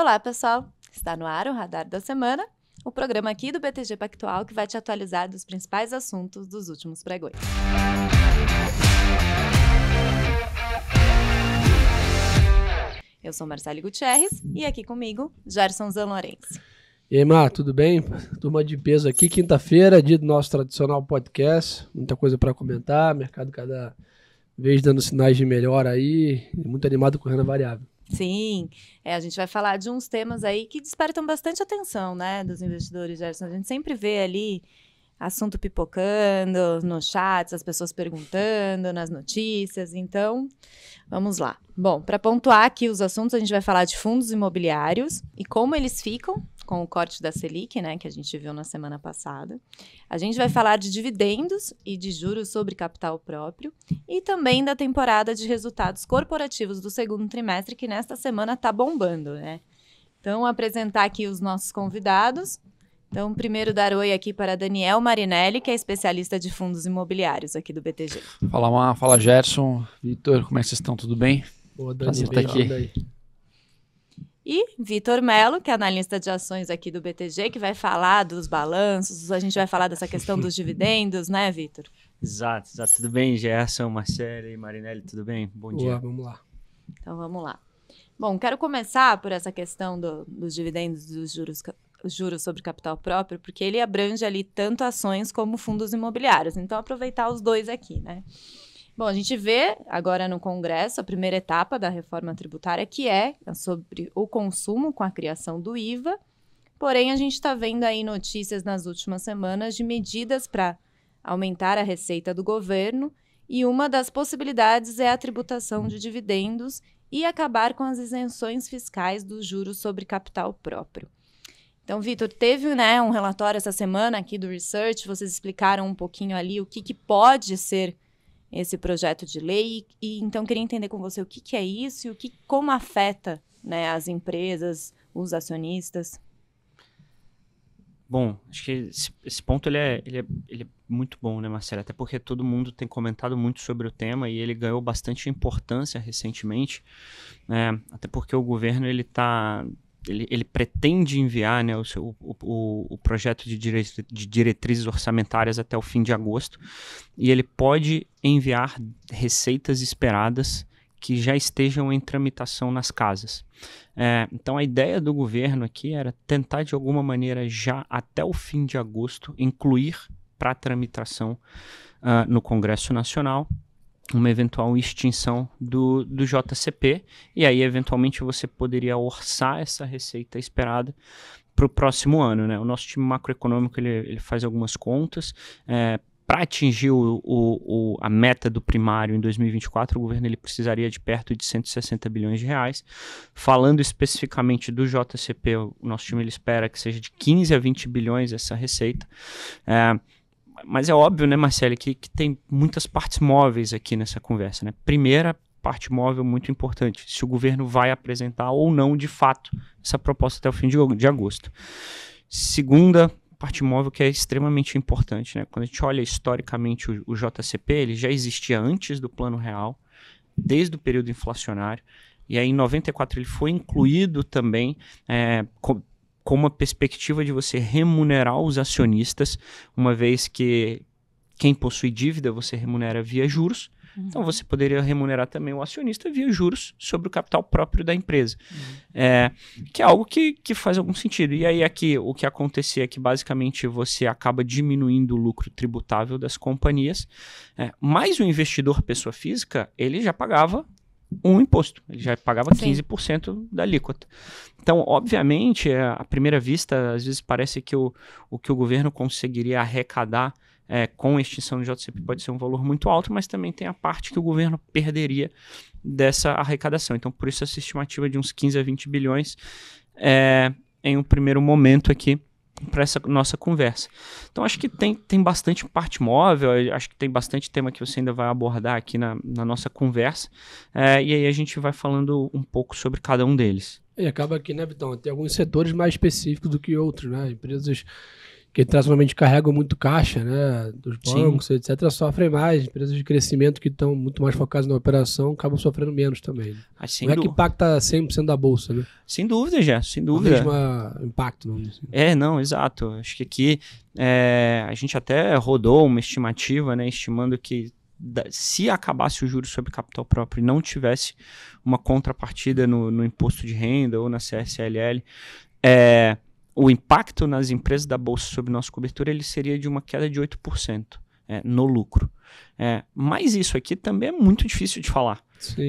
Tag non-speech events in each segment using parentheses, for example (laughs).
Olá, pessoal! Está no ar o Radar da Semana, o programa aqui do BTG Pactual que vai te atualizar dos principais assuntos dos últimos pregões. Eu sou Marcelo Gutierrez e aqui comigo, Gerson Zanlorenzi. E aí, Mar, tudo bem? Turma de peso aqui, quinta-feira, dia do nosso tradicional podcast. Muita coisa para comentar, mercado cada vez dando sinais de melhora aí, muito animado com renda variável. Sim, é, a gente vai falar de uns temas aí que despertam bastante atenção, né, dos investidores, Gerson. A gente sempre vê ali assunto pipocando no chat, as pessoas perguntando nas notícias. Então, vamos lá. Bom, para pontuar aqui os assuntos, a gente vai falar de fundos imobiliários e como eles ficam com o corte da Selic, né, que a gente viu na semana passada. A gente vai falar de dividendos e de juros sobre capital próprio e também da temporada de resultados corporativos do segundo trimestre que nesta semana tá bombando, né? Então, apresentar aqui os nossos convidados. Então, primeiro dar oi aqui para Daniel Marinelli, que é especialista de fundos imobiliários aqui do BTG. Fala, Mar, fala Gerson, Vitor, como é que vocês estão? Tudo bem? Boa, Daniel. Tá aqui. Aí. E Vitor Melo, que é analista de ações aqui do BTG, que vai falar dos balanços, a gente vai falar dessa questão dos dividendos, né, Vitor? Exato, exato. Tudo bem, Gerson, Marcelo e Marinelli, tudo bem? Bom Boa, dia. Vamos lá. Então, vamos lá. Bom, quero começar por essa questão do, dos dividendos dos juros juros sobre capital próprio, porque ele abrange ali tanto ações como fundos imobiliários. Então, aproveitar os dois aqui, né? Bom, a gente vê agora no Congresso a primeira etapa da reforma tributária, que é sobre o consumo com a criação do IVA. Porém, a gente está vendo aí notícias nas últimas semanas de medidas para aumentar a receita do governo. E uma das possibilidades é a tributação de dividendos e acabar com as isenções fiscais dos juros sobre capital próprio. Então, Vitor, teve né, um relatório essa semana aqui do Research, vocês explicaram um pouquinho ali o que, que pode ser esse projeto de lei, e, então queria entender com você o que, que é isso e o que, como afeta né, as empresas, os acionistas. Bom, acho que esse, esse ponto ele é, ele, é, ele é muito bom, né, Marcelo? Até porque todo mundo tem comentado muito sobre o tema e ele ganhou bastante importância recentemente, né? até porque o governo ele está ele, ele pretende enviar né, o, seu, o, o, projeto de, dire, de diretrizes orçamentárias até o fim de agosto, e ele pode enviar receitas esperadas que já estejam em tramitação nas casas. É, então, a ideia do governo aqui era tentar, de alguma maneira, já até o fim de agosto, incluir para tramitação uh, no Congresso Nacional uma eventual extinção do, do JCP, e aí eventualmente você poderia orçar essa receita esperada para o próximo ano. Né? O nosso time macroeconômico ele, ele faz algumas contas. É, para atingir o, o, o, a meta do primário em 2024, o governo ele precisaria de perto de 160 bilhões de reais. Falando especificamente do JCP, o nosso time ele espera que seja de 15 a 20 bilhões essa receita. É, mas é óbvio, né, Marcelo, que, que tem muitas partes móveis aqui nessa conversa. Né? Primeira parte móvel muito importante, se o governo vai apresentar ou não, de fato, essa proposta até o fim de, de agosto. Segunda parte móvel que é extremamente importante. Né? Quando a gente olha historicamente o, o JCP, ele já existia antes do Plano Real, desde o período inflacionário, e aí em 94 ele foi incluído também é, com uma perspectiva de você remunerar os acionistas, uma vez que quem possui dívida você remunera via juros. Uhum. Então você poderia remunerar também o acionista via juros sobre o capital próprio da empresa, uhum. é, que é algo que, que faz algum sentido. E aí aqui o que acontecia é que basicamente você acaba diminuindo o lucro tributável das companhias, é, mas o investidor pessoa física ele já pagava um imposto. Ele já pagava Sim. 15% da alíquota. Então, obviamente, é, à primeira vista, às vezes parece que o, o que o governo conseguiria arrecadar é, com a extinção do JCP pode ser um valor muito alto, mas também tem a parte que o governo perderia dessa arrecadação. Então, por isso, essa estimativa de uns 15 a 20 bilhões é, em um primeiro momento aqui para essa nossa conversa. Então, acho que tem, tem bastante parte móvel, eh, acho que tem bastante tema que você ainda vai abordar aqui na, na nossa conversa, é, e aí a gente vai falando um pouco sobre cada um deles. E acaba aqui, né, Vitão, tem alguns setores mais específicos do que outros, né? Empresas que tradicionalmente carregam muito caixa, né, dos bancos, Sim. etc., sofrem mais. Empresas de crescimento que estão muito mais focadas na operação acabam sofrendo menos também. Né? Ah, não é que impacta 100% da bolsa, né? Sem dúvida, já, sem dúvida. O mesmo ah, impacto, assim. É, não, exato. Acho que aqui é, a gente até rodou uma estimativa, né, estimando que se acabasse o juro sobre capital próprio e não tivesse uma contrapartida no, no imposto de renda ou na CSLL, é, o impacto nas empresas da bolsa sobre nossa cobertura ele seria de uma queda de 8% é, no lucro. É, mas isso aqui também é muito difícil de falar.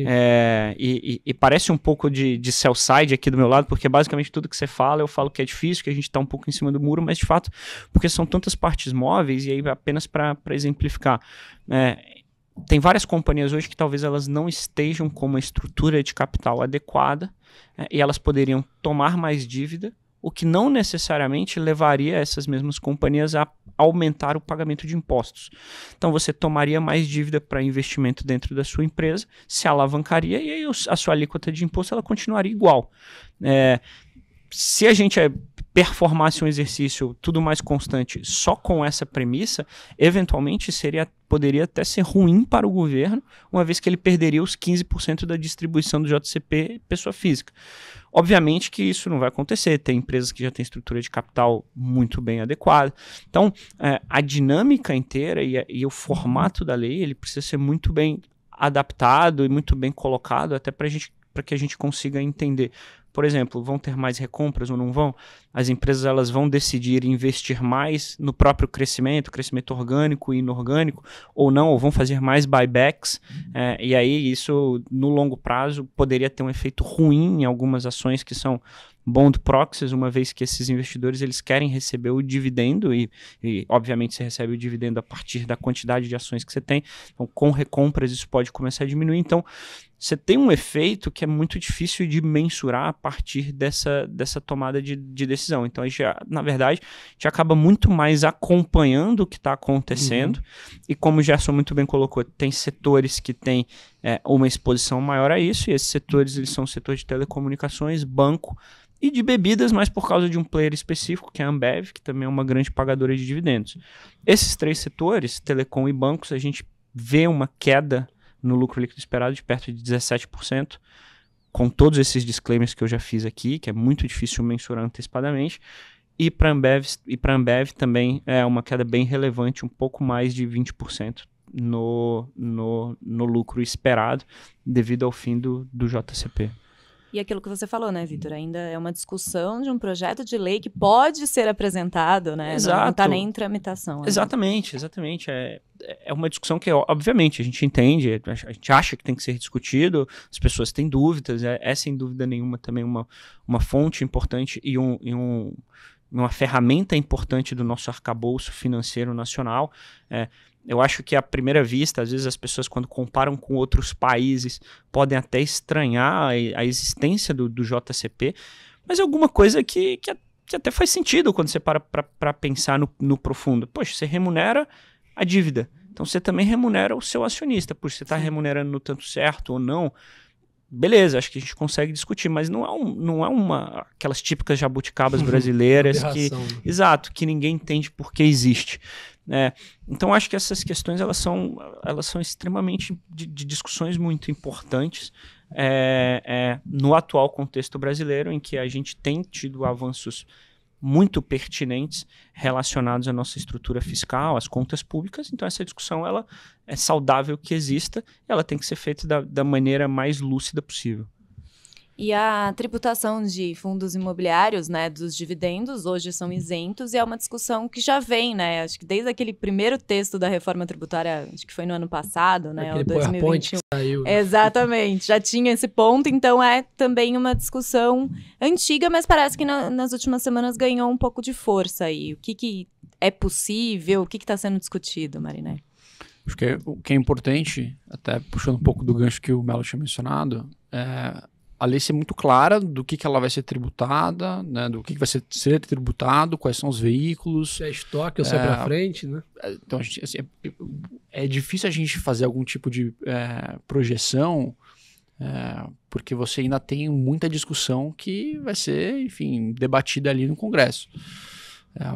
É, e, e, e, parece um pouco de, de sell side aqui do meu lado, porque basicamente tudo que você fala, eu falo que é difícil, que a gente está um pouco em cima do muro, mas de fato, porque são tantas partes móveis, e aí apenas para exemplificar, é, tem várias companhias hoje que talvez elas não estejam com uma estrutura de capital adequada é, e elas poderiam tomar mais dívida o que não necessariamente levaria essas mesmas companhias a aumentar o pagamento de impostos. Então você tomaria mais dívida para investimento dentro da sua empresa, se alavancaria e aí a sua alíquota de imposto ela continuaria igual. É, se a gente é performasse um exercício tudo mais constante só com essa premissa, eventualmente seria poderia até ser ruim para o governo, uma vez que ele perderia os 15% da distribuição do JCP pessoa física. Obviamente que isso não vai acontecer, tem empresas que já têm estrutura de capital muito bem adequada. Então, é, a dinâmica inteira e, e o formato da lei, ele precisa ser muito bem adaptado e muito bem colocado, até para a gente para que a gente consiga entender por exemplo, vão ter mais recompras ou não vão? As empresas elas vão decidir investir mais no próprio crescimento, crescimento orgânico e inorgânico, ou não, ou vão fazer mais buybacks, uhum. é, e aí isso no longo prazo poderia ter um efeito ruim em algumas ações que são bond proxies, uma vez que esses investidores eles querem receber o dividendo e, e, obviamente você recebe o dividendo a partir da quantidade de ações que você tem. Então, com recompras isso pode começar a diminuir. Então, você tem um efeito que é muito difícil de mensurar a partir dessa, dessa tomada de, de decisão. Então, a gente, na verdade, a gente acaba muito mais acompanhando o que está acontecendo. Uhum. E como o Gerson muito bem colocou, tem setores que têm é, uma exposição maior a isso, e esses setores eles são setores de telecomunicações, banco e de bebidas, mas por causa de um player específico, que é a Ambev, que também é uma grande pagadora de dividendos. Esses três setores, telecom e bancos, a gente vê uma queda no lucro líquido esperado de perto de 17%, com todos esses disclaimers que eu já fiz aqui, que é muito difícil mensurar antecipadamente. E para Ambev, Ambev também é uma queda bem relevante, um pouco mais de 20% no, no, no lucro esperado devido ao fim do, do JCP. E aquilo que você falou, né, Vitor? Ainda é uma discussão de um projeto de lei que pode ser apresentado, né? Exato. Não está nem em tramitação. Né? Exatamente, exatamente. É, é uma discussão que, obviamente, a gente entende, a gente acha que tem que ser discutido, as pessoas têm dúvidas, é, é sem dúvida nenhuma também uma, uma fonte importante e um, e um uma ferramenta importante do nosso arcabouço financeiro nacional. É, eu acho que à primeira vista, às vezes as pessoas quando comparam com outros países podem até estranhar a, a existência do, do, JCP, mas é alguma coisa que, que, que até faz sentido quando você para para pensar no, no profundo. Poxa, você remunera a dívida. Então você também remunera o seu acionista, por você estar tá remunerando no tanto certo ou não. Beleza, acho que a gente consegue discutir, mas não é, um, não é uma aquelas típicas jabuticabas (laughs) brasileiras que. Né? Exato, que ninguém entende porque existe. É, então acho que essas questões elas são, elas são extremamente de, de discussões muito importantes é, é, no atual contexto brasileiro, em que a gente tem tido avanços muito pertinentes relacionados à nossa estrutura fiscal, às contas públicas. Então essa discussão ela é saudável que exista, e ela tem que ser feita da, da maneira mais lúcida possível. E a tributação de fundos imobiliários, né, dos dividendos, hoje são isentos, e é uma discussão que já vem, né? Acho que desde aquele primeiro texto da reforma tributária, acho que foi no ano passado, né? Aquele 2021. Que saiu. Né? Exatamente, já tinha esse ponto, então é também uma discussão antiga, mas parece que na, nas últimas semanas ganhou um pouco de força aí. O que, que é possível, o que está sendo discutido, Mariné? Acho que é, o que é importante, até puxando um pouco do gancho que o Melo tinha mencionado, é a lei ser muito clara do que, que ela vai ser tributada, né, do que, que vai ser, ser tributado, quais são os veículos. Se é estoque ou se é, é para frente, né? É, então, gente, assim, é, é, difícil a gente fazer algum tipo de é, projeção, é, porque você ainda tem muita discussão que vai ser, enfim, debatida ali no Congresso. É,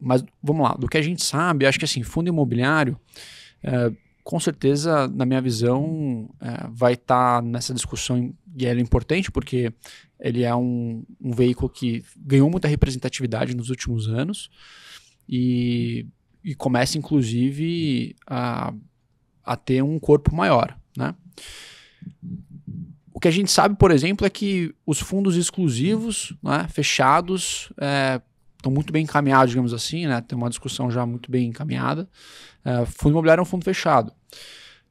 mas, vamos lá, do que a gente sabe, acho que, assim, fundo imobiliário com certeza, na minha visão, é, vai estar tá nessa discussão e ele é importante porque ele é um, um veículo que ganhou muita representatividade nos últimos anos e, e começa, inclusive, a, a ter um corpo maior. Né? O que a gente sabe, por exemplo, é que os fundos exclusivos, né, fechados, estão é, muito bem encaminhados, digamos assim, né, tem uma discussão já muito bem encaminhada. É, fundo imobiliário é um fundo fechado.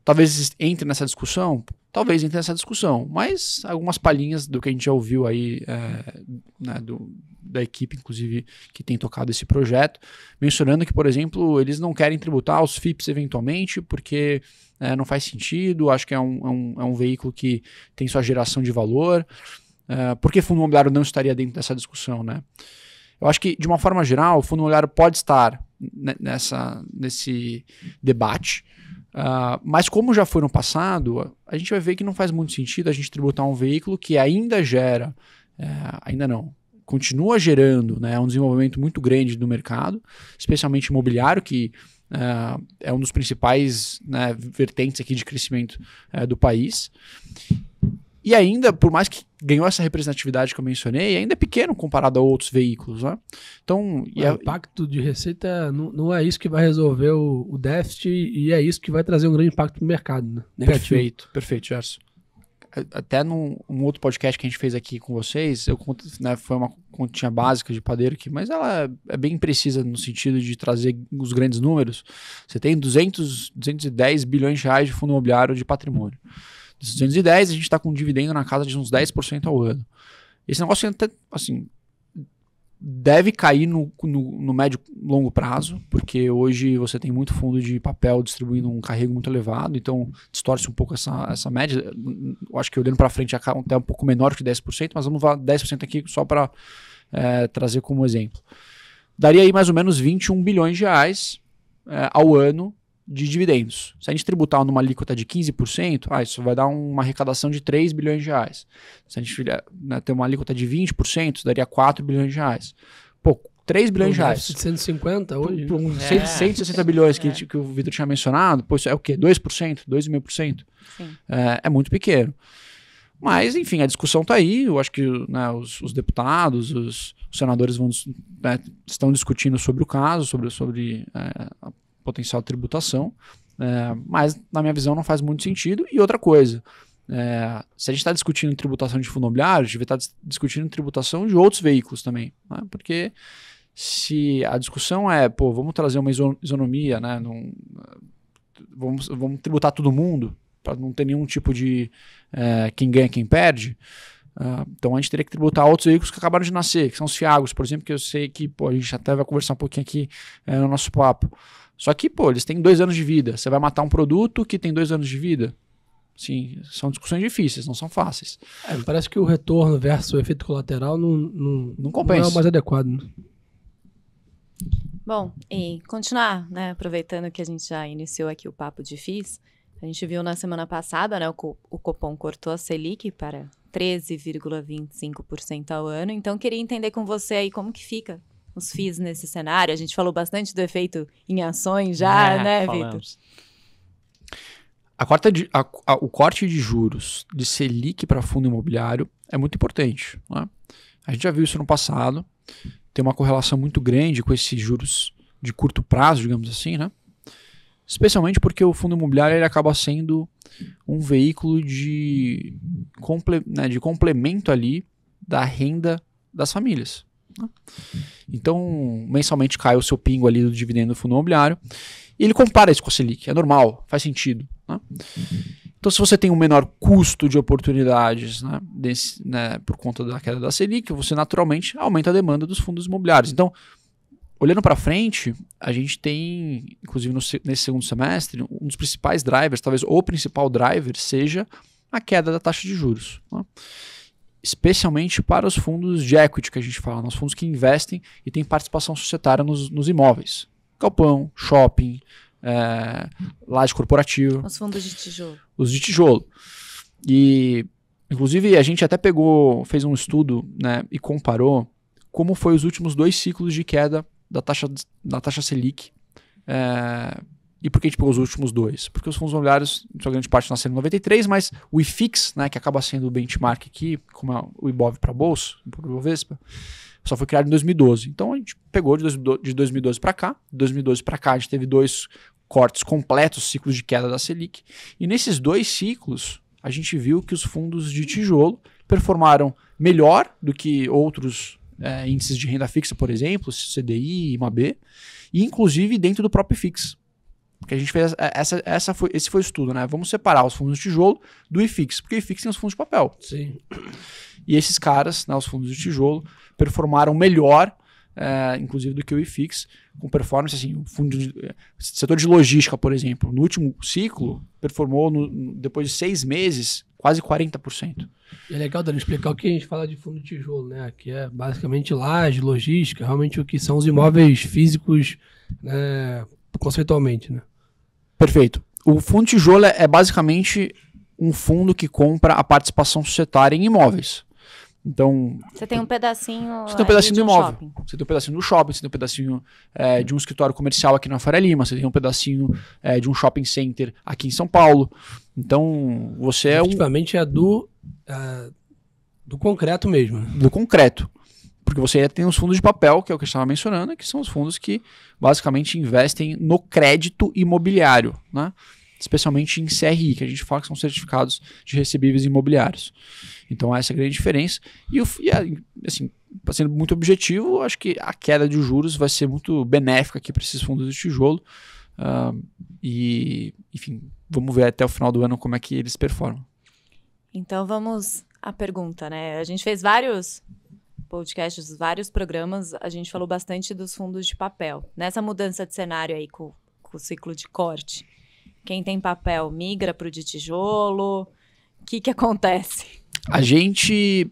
Talvez entre nessa discussão? Talvez entre nessa discussão, mas algumas palhinhas do que a gente já ouviu aí é, né, do, da equipe, inclusive, que tem tocado esse projeto, mencionando que, por exemplo, eles não querem tributar os FIPS eventualmente, porque é, não faz sentido, acho que é um, é, um, é um veículo que tem sua geração de valor. É, por que fundo imobiliário não estaria dentro dessa discussão, né? Eu acho que, de uma forma geral, o fundo imobiliário pode estar né, nessa, nesse debate, Uh, mas como já foi no passado, a gente vai ver que não faz muito sentido a gente tributar um veículo que ainda gera, é, ainda não, continua gerando né, um desenvolvimento muito grande do mercado, especialmente imobiliário, que uh, é um dos principais né, vertentes aqui de crescimento uh, do país. E ainda, por mais que ganhou essa representatividade que eu mencionei, ainda é pequeno comparado a outros veículos, né? Então, o a... impacto de receita não, não, é isso que vai resolver o, o déficit e é isso que vai trazer um grande impacto para o mercado, né? Perfeito, perfeito, Gerson. Até num um outro podcast que a gente fez aqui com vocês, eu né, foi uma continha básica de padeiro aqui, mas ela é bem precisa no sentido de trazer os grandes números. Você tem 200, 210 bilhões de reais de fundo imobiliário de patrimônio. 210, a gente está com um dividendo na casa de uns 10% ao ano. Esse negócio até, assim, deve cair no, no, no médio longo prazo, porque hoje você tem muito fundo de papel distribuindo um carrego muito elevado, então distorce um pouco essa, essa média. Eu acho que olhando para frente é até um pouco menor que 10%, mas vamos lá 10% aqui só para é, trazer como exemplo. Daria aí mais ou menos 21 bilhões de reais é, ao ano de dividendos. Se a gente tributar numa alíquota de 15%, ah, isso vai dar uma arrecadação de 3 bilhões de reais. Se a gente né, ter uma alíquota de 20%, daria 4 bilhões de reais. Pô, 3 bilhões de reais. 150 hoje? Por, né? por é. 160 bilhões que, é. que o Vitor tinha mencionado, pô, isso é o quê? 2%? 2,5%? É, é muito pequeno. Mas, enfim, a discussão está aí. Eu acho que né, os, os, deputados, os, senadores vão, né, estão discutindo sobre o caso, sobre, sobre é, potencial tributação, é, mas na minha visão não faz muito sentido. E outra coisa, é, se a gente está discutindo tributação de fundo imobiliário, a gente está estar discutindo tributação de outros veículos também, né? porque se a discussão é, pô, vamos trazer uma isonomia, né? Num, vamos, vamos tributar todo mundo para não ter nenhum tipo de é, quem ganha, quem perde. Uh, então a gente teria que tributar outros veículos que acabaram de nascer, que são os fiagos, por exemplo, que eu sei que pô, a gente até vai conversar um pouquinho aqui é, no nosso papo. Só que, pô, eles têm dois anos de vida. Você vai matar um produto que tem dois anos de vida? Sim, são discussões difíceis, não são fáceis. É, parece que o retorno versus o efeito colateral não, não, não compensa. Não é o mais adequado. Né? Bom, e continuar, né, aproveitando que a gente já iniciou aqui o papo de FIIs, a gente viu na semana passada, né, o, o Copom cortou a Selic para 13,25% ao ano, então queria entender com você aí como que fica os FIIs nesse cenário? A gente falou bastante do efeito em ações já, é, né, Vitor? A corta de, a, a, o corte de juros de Selic para fundo imobiliário é muito importante. Né? A gente já viu isso no passado. Tem uma correlação muito grande com esses juros de curto prazo, digamos assim, né? Especialmente porque o fundo imobiliário ele acaba sendo um veículo de, comple, né, de complemento ali da renda das famílias. Então, mensalmente cai o seu pingo ali do dividendo do fundo imobiliário. E ele compara isso com a Selic. É normal, faz sentido. Né? Então, se você tem um menor custo de oportunidades né, desse, né, por conta da queda da Selic, você naturalmente aumenta a demanda dos fundos imobiliários. Então, olhando para frente, a gente tem, inclusive no, nesse segundo semestre, um dos principais drivers, talvez o principal driver, seja a queda da taxa de juros. Né? especialmente para os fundos de equity que a gente fala, nos né? fundos que investem e têm participação societária nos, nos imóveis. Galpão, shopping, é, laje corporativa. Os fundos de tijolo. Os de tijolo. E, inclusive, a gente até pegou, fez um estudo né, e comparou como foi os últimos dois ciclos de queda da taxa, da taxa Selic é, e por que a gente pegou os últimos dois? Porque os fundos imobiliários, em sua grande parte, nasceram em 93, mas o IFIX, né, que acaba sendo o benchmark aqui, como é o IBOV para bolsa, para o só foi criado em 2012. Então a gente pegou de 2012 para cá. De 2012 para cá a gente teve dois cortes completos, ciclos de queda da Selic. E nesses dois ciclos, a gente viu que os fundos de tijolo performaram melhor do que outros é, índices de renda fixa, por exemplo, CDI, IMAB, e inclusive dentro do próprio Ifix. Porque a gente fez essa, essa foi, esse foi o estudo, né? Vamos separar os fundos de tijolo do IFIX, porque o IFIX tem os fundos de papel. Sim. E esses caras, né, os fundos de tijolo, performaram melhor, é, inclusive, do que o IFIX, com performance, assim, o fundo de, é, setor de logística, por exemplo, no último ciclo, performou, no, depois de seis meses, quase 40%. É legal, Dani, explicar o que a gente fala de fundo de tijolo, né? Que é basicamente laje, logística, realmente o que são os imóveis físicos, né, conceitualmente, né? Perfeito. O fundo tijolo é basicamente um fundo que compra a participação societária em imóveis. Então. Você tem um pedacinho. Você tem um pedacinho do um imóvel. Shopping. Você tem um pedacinho do shopping, você tem um pedacinho é, de um escritório comercial aqui na Faria Lima, você tem um pedacinho é, de um shopping center aqui em São Paulo. Então, você é um. é do. Uh, do concreto mesmo. Do concreto. Porque você tem os fundos de papel, que é o que eu estava mencionando, que são os fundos que basicamente investem no crédito imobiliário, né? especialmente em CRI, que a gente fala que são certificados de recebíveis imobiliários. Então essa é a grande diferença. E, assim, sendo muito objetivo, acho que a queda de juros vai ser muito benéfica aqui para esses fundos de tijolo. Uh, e, enfim, vamos ver até o final do ano como é que eles performam. Então vamos à pergunta, né? A gente fez vários podcasts, vários programas, a gente falou bastante dos fundos de papel. Nessa mudança de cenário aí com, com o ciclo de corte, quem tem papel migra para o de tijolo? O que, que acontece? A gente.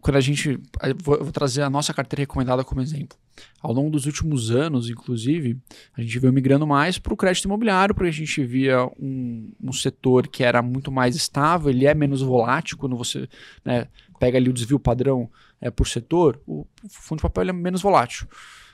Quando a gente. Vou, vou trazer a nossa carteira recomendada como exemplo. Ao longo dos últimos anos, inclusive, a gente veio migrando mais para o crédito imobiliário, porque a gente via um, um, setor que era muito mais estável, ele é menos volátil quando você. Né, pega ali o desvio padrão é, por setor, o, fundo de papel é menos volátil.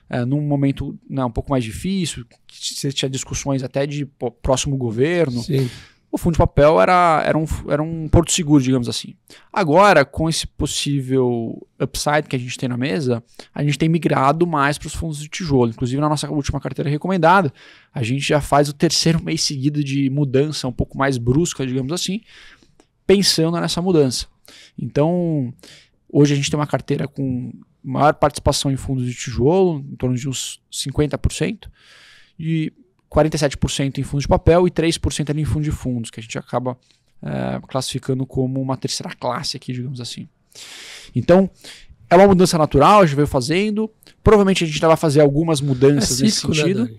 É, num momento né, um pouco mais difícil, que você tinha discussões até de próximo governo, Sim. o fundo de papel era, era, um, era um porto seguro, digamos assim. Agora, com esse possível upside que a gente tem na mesa, a gente tem migrado mais para os fundos de tijolo. Inclusive, na nossa última carteira recomendada, a gente já faz o terceiro (laughs) mês seguido de mudança um pouco mais brusca, digamos assim, pensando nessa mudança. Então, hoje a gente tem uma carteira com maior participação em fundos de tijolo, em torno de uns 50%, e 47% em fundos de papel e 3% ali em fundo de fundos, que a gente acaba é, classificando como uma terceira classe aqui, digamos assim. Então, é uma mudança natural, a gente veio fazendo. Provavelmente a gente vai fazer algumas mudanças é cíclico, nesse né, sentido. Né,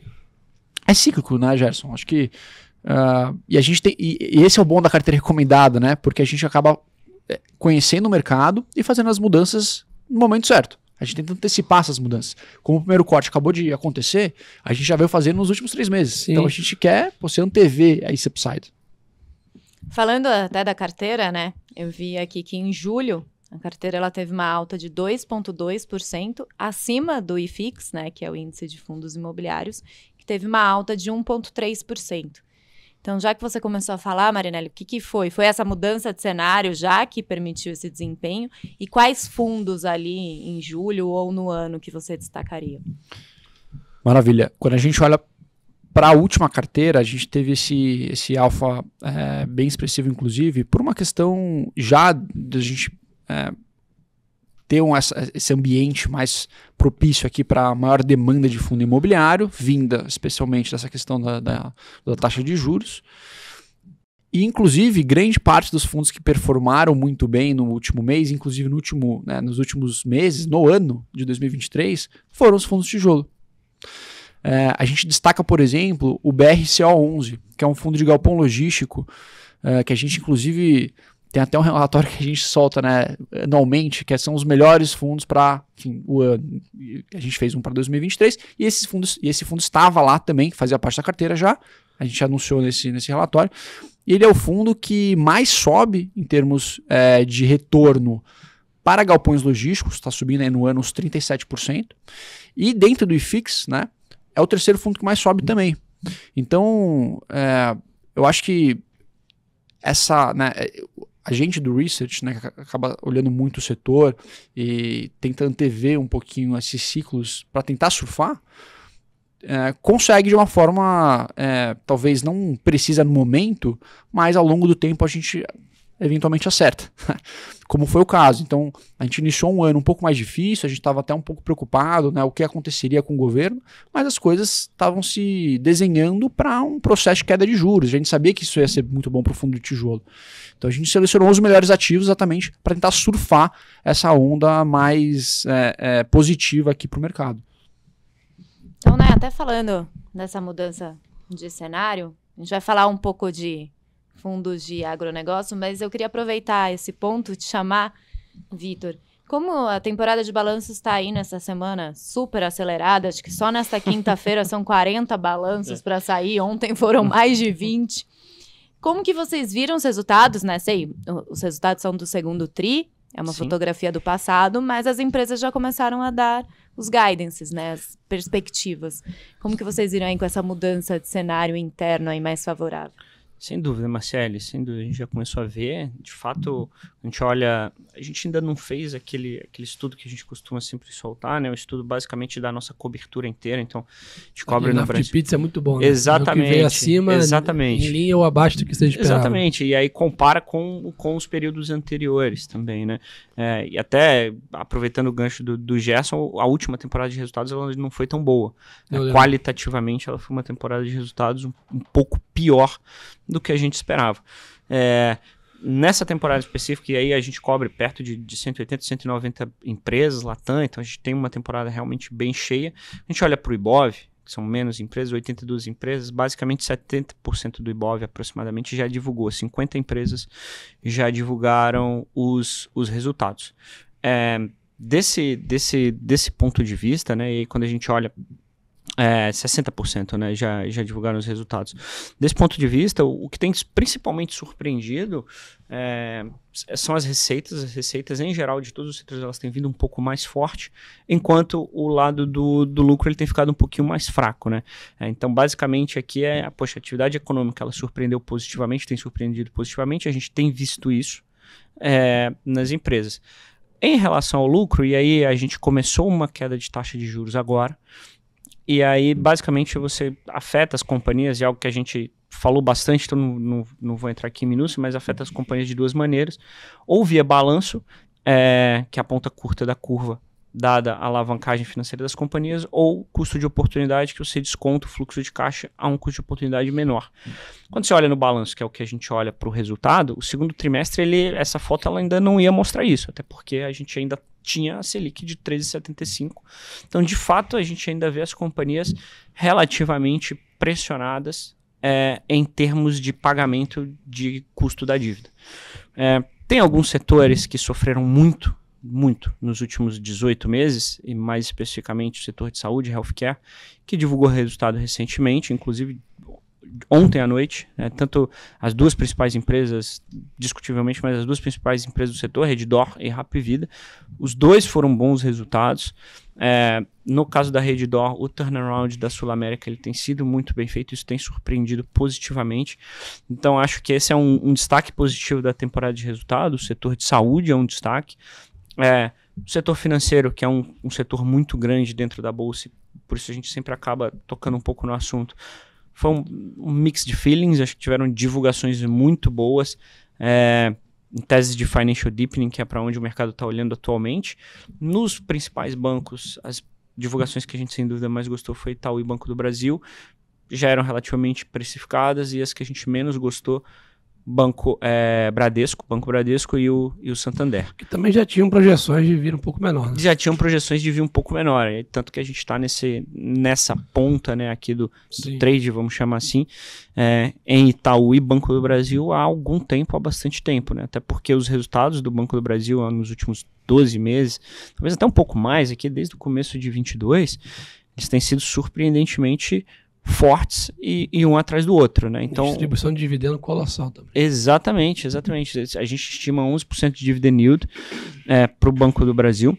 é cíclico, né, Gerson? Acho que. Uh, e a gente tem. E, e esse é o bom da carteira recomendada, né? Porque a gente acaba é, conhecendo o mercado e fazendo as mudanças no momento certo. A gente tenta antecipar essas mudanças. Como o primeiro corte acabou de acontecer, a gente já veio fazendo nos últimos três meses. Sim. Então a gente quer você antever esse upside. Falando até da carteira, né? Eu vi aqui que em julho a carteira ela teve uma alta de 2,2% acima do IFIX, né? Que é o índice de fundos imobiliários, que teve uma alta de 1,3%. Então, já que você começou a falar, Marinelli, o que, que foi? Foi essa mudança de cenário já que permitiu esse desempenho? E quais fundos ali em julho ou no ano que você destacaria? Maravilha. Quando a gente olha para a última carteira, a gente teve esse, esse alfa é, bem expressivo, inclusive, por uma questão já da gente é, ter um, esse ambiente mais propício aqui para maior demanda de fundo imobiliário, vinda especialmente dessa questão da, da, da taxa de juros. E, inclusive, grande parte dos fundos que performaram muito bem no último mês, inclusive no último, né, nos últimos meses, no ano de 2023, foram os fundos de tijolo. É, a gente destaca, por exemplo, o BRCO11, que é um fundo de galpão logístico, é, que a gente, inclusive, tem até um relatório que a gente solta né, anualmente, que são os melhores fundos para o ano. A gente fez um para 2023 e esses fundos, e esse fundo estava lá também, fazia parte da carteira já. A gente anunciou nesse, nesse relatório. E ele é o fundo que mais sobe em termos é, de retorno para galpões logísticos, está subindo no ano uns 37%. E dentro do IFIX, né, é o terceiro fundo que mais sobe também. Então, é, eu acho que essa, né, é, a gente do research, né, acaba olhando muito o setor e tenta antever um pouquinho esses ciclos para tentar surfar, é, consegue de uma forma, é, talvez não precisa no momento, mas ao longo do tempo a gente eventualmente acerta, (laughs) como foi o caso. Então, a gente iniciou um ano um pouco mais difícil, a gente estava até um pouco preocupado, né, o que aconteceria com o governo, mas as coisas estavam se desenhando para um processo de queda de juros. A gente sabia que isso ia ser muito bom para o fundo de tijolo. Então, a gente selecionou os melhores ativos exatamente para tentar surfar essa onda mais é, é, positiva aqui para o mercado. Então, né, até falando dessa mudança de cenário, a gente vai falar um pouco de fundos de agronegócio, mas eu queria aproveitar esse ponto e te chamar, Vitor. Como a temporada de balanços está aí nessa semana super acelerada, acho que só nesta quinta-feira (laughs) são 40 balanços para sair, ontem foram (laughs) mais de 20. Como que vocês viram os resultados, né? Sei, os resultados são do segundo TRI, é uma Sim. fotografia do passado, mas as empresas já começaram a dar os guidances, né? As perspectivas. Como que vocês viram aí com essa mudança de cenário interno aí mais favorável? Sem dúvida, Marcele, sem dúvida, a gente já começou a ver, de fato, a gente olha, a gente ainda não fez aquele, aquele estudo que a gente costuma sempre soltar, né, o estudo basicamente da nossa cobertura inteira, então, a ah, gente cobre no Brasil. de pizza é muito bom, né? Exatamente. É que acima, exatamente. em linha ou abaixo do que você esperava. Exatamente, e aí compara com, com os períodos anteriores também, né, é, e até, aproveitando o gancho do, do Gerson, a última temporada de resultados ela não foi tão boa, né? qualitativamente ela foi uma temporada de resultados um, um pouco pior do que a gente esperava. É, nessa temporada específica, e aí a gente cobre perto de, de 180, 190 empresas, Latam, então a gente tem uma temporada realmente bem cheia. A gente olha para o Ibov, que são menos empresas, 82 empresas, basicamente 70% do Ibov aproximadamente já divulgou, 50 empresas já divulgaram os, os resultados. É, desse, desse, desse ponto de vista, né, e quando a gente olha é, 60% né, já, já divulgaram os resultados. Desse ponto de vista, o, o que tem principalmente surpreendido é, são as receitas. As receitas, em geral, de todos os setores, elas têm vindo um pouco mais forte, enquanto o lado do, do lucro ele tem ficado um pouquinho mais fraco. Né? É, então, basicamente, aqui é poxa, a atividade econômica ela surpreendeu positivamente, tem surpreendido positivamente, a gente tem visto isso é, nas empresas. Em relação ao lucro, e aí a gente começou uma queda de taxa de juros agora. E aí, basicamente, você afeta as companhias, e é algo que a gente falou bastante, então não, não, não vou entrar aqui em minúcia, mas afeta as companhias de duas maneiras. Ou via balanço, é, que é a ponta curta da curva, dada a alavancagem financeira das companhias, ou custo de oportunidade, que você desconta o fluxo de caixa a um custo de oportunidade menor. Quando você olha no balanço, que é o que a gente olha para o resultado, o segundo trimestre, ele, essa foto ela ainda não ia mostrar isso, até porque a gente ainda tinha a Selic de 13,75. Então, de fato, a gente ainda vê as companhias relativamente pressionadas é, em termos de pagamento de custo da dívida. É, tem alguns setores que sofreram muito, muito nos últimos 18 meses, e mais especificamente o setor de saúde, healthcare, que divulgou resultado recentemente, inclusive ontem à noite, né, tanto as duas principais empresas, discutivelmente, mas as duas principais empresas do setor, Reddor e Rapvida, os dois foram bons resultados. É, no caso da Reddor o turnaround da Sul América ele tem sido muito bem feito, isso tem surpreendido positivamente. Então acho que esse é um, um destaque positivo da temporada de resultados. O setor de saúde é um destaque. É, o setor financeiro, que é um, um setor muito grande dentro da bolsa, por isso a gente sempre acaba tocando um pouco no assunto foi um, um mix de feelings, acho que tiveram divulgações muito boas. É, em tese de financial deepening, que é para onde o mercado está olhando atualmente. Nos principais bancos, as divulgações que a gente sem dúvida mais gostou foi Itaú e Banco do Brasil, já eram relativamente precificadas, e as que a gente menos gostou Banco é, Bradesco, Banco Bradesco e o, e o Santander. Que também já tinham projeções de vir um pouco menor. Né? Já tinham projeções de vir um pouco menor, tanto que a gente está nessa ponta né, aqui do, do trade, vamos chamar assim, é, em Itaú e Banco do Brasil há algum tempo, há bastante tempo, né? até porque os resultados do Banco do Brasil ah, nos últimos 12 meses, talvez até um pouco mais aqui, desde o começo de 22, eles têm sido surpreendentemente fortes e, e, um atrás do outro, né? Então, distribuição de dividendo colossal também. Exatamente, exatamente. A gente estima 11% de dividend yield é, para o Banco do Brasil.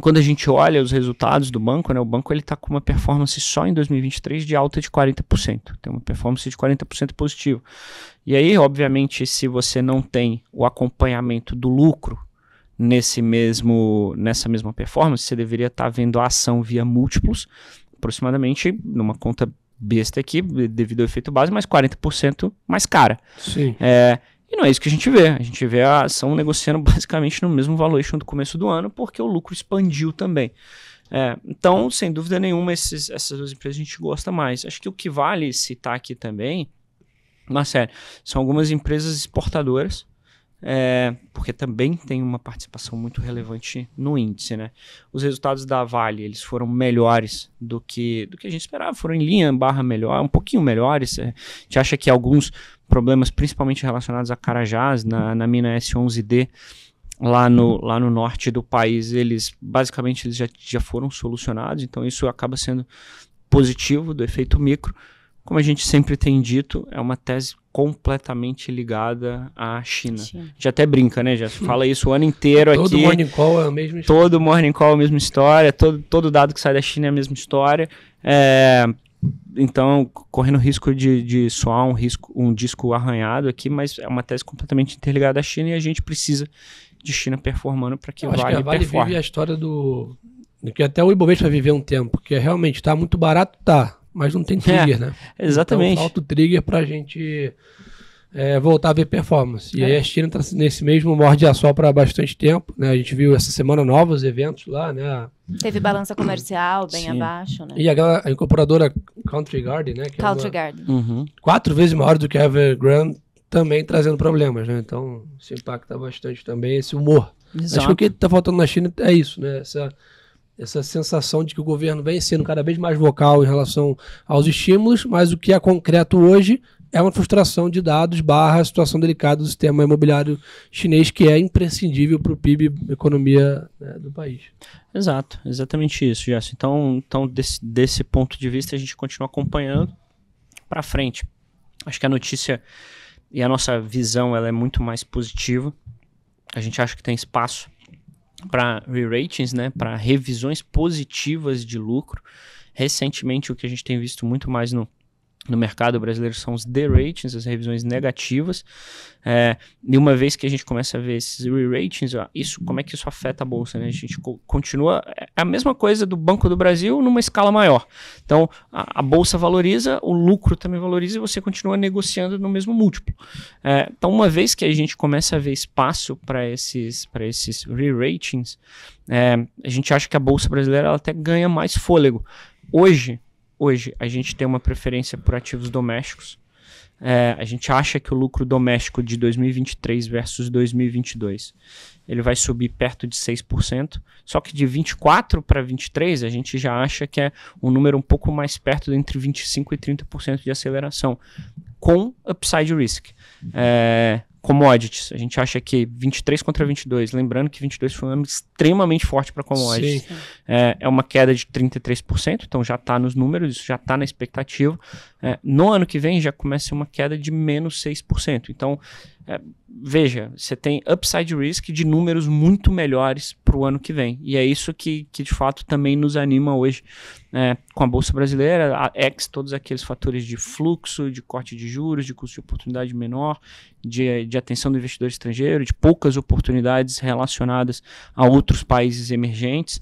Quando a gente olha os resultados do banco, né, o banco ele está com uma performance só em 2023 de alta de 40%. Tem uma performance de 40% positivo. E aí, obviamente, se você não tem o acompanhamento do lucro nesse mesmo nessa mesma performance, você deveria estar tá vendo a ação via múltiplos, aproximadamente numa conta besta aqui, devido ao efeito base, mas 40% mais cara. Sim. É, e não é isso que a gente vê. A gente vê a ação negociando (laughs) basicamente no mesmo valuation do começo do ano, porque o lucro expandiu também. É, então, sem dúvida nenhuma, esses, essas duas empresas a gente gosta mais. Acho que o que vale citar aqui também, Marcelo, são algumas empresas exportadoras é, porque também tem uma participação muito relevante no índice, né? Os resultados da Vale, eles foram melhores do que, do que a gente esperava, foram em linha, barra melhor, um pouquinho melhores. É, a gente acha que alguns problemas, principalmente relacionados a Carajás, na, na mina S11D, lá no, lá no norte do país, eles basicamente eles já, já foram solucionados, então isso acaba sendo positivo do efeito micro. Como a gente sempre tem dito, é uma tese completamente ligada à China. A gente até brinca, né? Já fala isso o ano inteiro todo aqui. Todo morning call é a mesma história. Todo morning call é a mesma história. Todo, todo dado que sai da China é a mesma história. É, então, correndo risco de, de soar um, risco, um disco arranhado aqui, mas é uma tese completamente interligada à China e a gente precisa de China performando para que, Eu vale acho que a Vale performe. vive a história do, que até o Ibovespa vai viver um tempo, porque realmente está muito barato, tá mas não tem é, trigger, é, né? Então, exatamente. Então, falta o trigger a gente é, voltar a ver performance. E é. aí a China tá nesse mesmo morde a sol para bastante tempo, né? A gente viu essa semana novos eventos lá, né? Teve balança comercial bem Sim. abaixo, né? E aquela a incorporadora Country Garden, né? É Country é Garden. Uhum. Quatro vezes maior do que a Evergrande, também trazendo problemas, né? Então, isso impacta bastante também esse humor. Exato. Acho que o que está faltando na China é isso, né? Essa essa sensação de que o governo vem sendo cada vez mais vocal em relação aos estímulos, mas o que é concreto hoje é uma frustração de dados barra a situação delicada do sistema imobiliário chinês, que é imprescindível para o PIB, economia né, do país. Exato, exatamente isso, Jess. Então, então desse, desse ponto de vista, a gente continua acompanhando para frente. Acho que a notícia e a nossa visão ela é muito mais positiva. A gente acha que tem espaço para re-ratings, né, para revisões positivas de lucro. Recentemente, o que a gente tem visto muito mais no no mercado brasileiro são os deratings, as revisões negativas. É, e uma vez que a gente começa a ver esses re-ratings, isso, como é que isso afeta a bolsa? Né? A gente continua. É a mesma coisa do Banco do Brasil numa escala maior. Então, a, a bolsa valoriza, o lucro também valoriza e você continua negociando no mesmo múltiplo. É, então, uma vez que a gente começa a ver espaço para esses, esses re-ratings, é, a gente acha que a bolsa brasileira ela até ganha mais fôlego. Hoje, Hoje, a gente tem uma preferência por ativos domésticos. É, a gente acha que o lucro doméstico de 2023 versus 2022 ele vai subir perto de 6%, só que de 24 para 23 a gente já acha que é um número um pouco mais perto entre 25 e 30% de aceleração com upside risk. É, commodities. A gente acha que 23 contra 22, lembrando que 22 foi um ano extremamente forte para commodities. É, é, uma queda de 33%, então já está nos números, isso já está na expectativa. É, no ano que vem já começa uma queda de menos 6%. Então, é, veja, você tem upside risk de números muito melhores para o ano que vem. E é isso que, que de fato também nos anima hoje né? com a Bolsa Brasileira, a ex todos aqueles fatores de fluxo, de corte de juros, de custo de oportunidade menor, de, de atenção do investidor estrangeiro, de poucas oportunidades relacionadas a outros países emergentes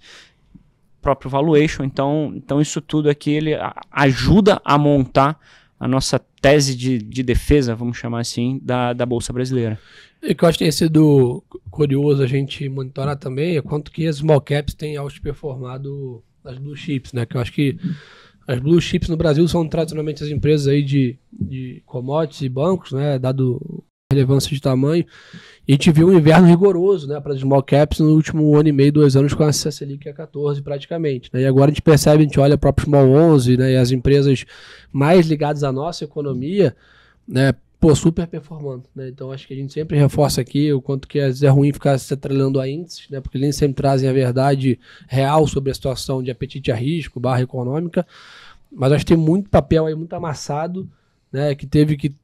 próprio valuation. Então, então isso tudo aqui ele ajuda a montar a nossa tese de, de defesa, vamos chamar assim, da, da Bolsa Brasileira. E que eu acho que tem sido curioso a gente monitorar também é quanto que as small caps têm outperformado as blue chips, né? Que eu acho que as blue chips no Brasil são tradicionalmente as empresas aí de, de commodities e bancos, né? Dado relevância de tamanho. E a gente viu um inverno rigoroso né, para as small caps no último ano e meio, dois anos, com a Selic a 14 praticamente. Né? E agora a gente percebe, a gente olha o os Small 11 né, e as empresas mais ligadas à nossa economia, né, pô, super performando. Né? Então acho que a gente sempre reforça aqui o quanto que é, é ruim ficar se atrelando a índices, né, porque eles sempre trazem a verdade real sobre a situação de apetite a risco, barra econômica. Mas acho que tem muito papel aí, muito amassado, né, que teve que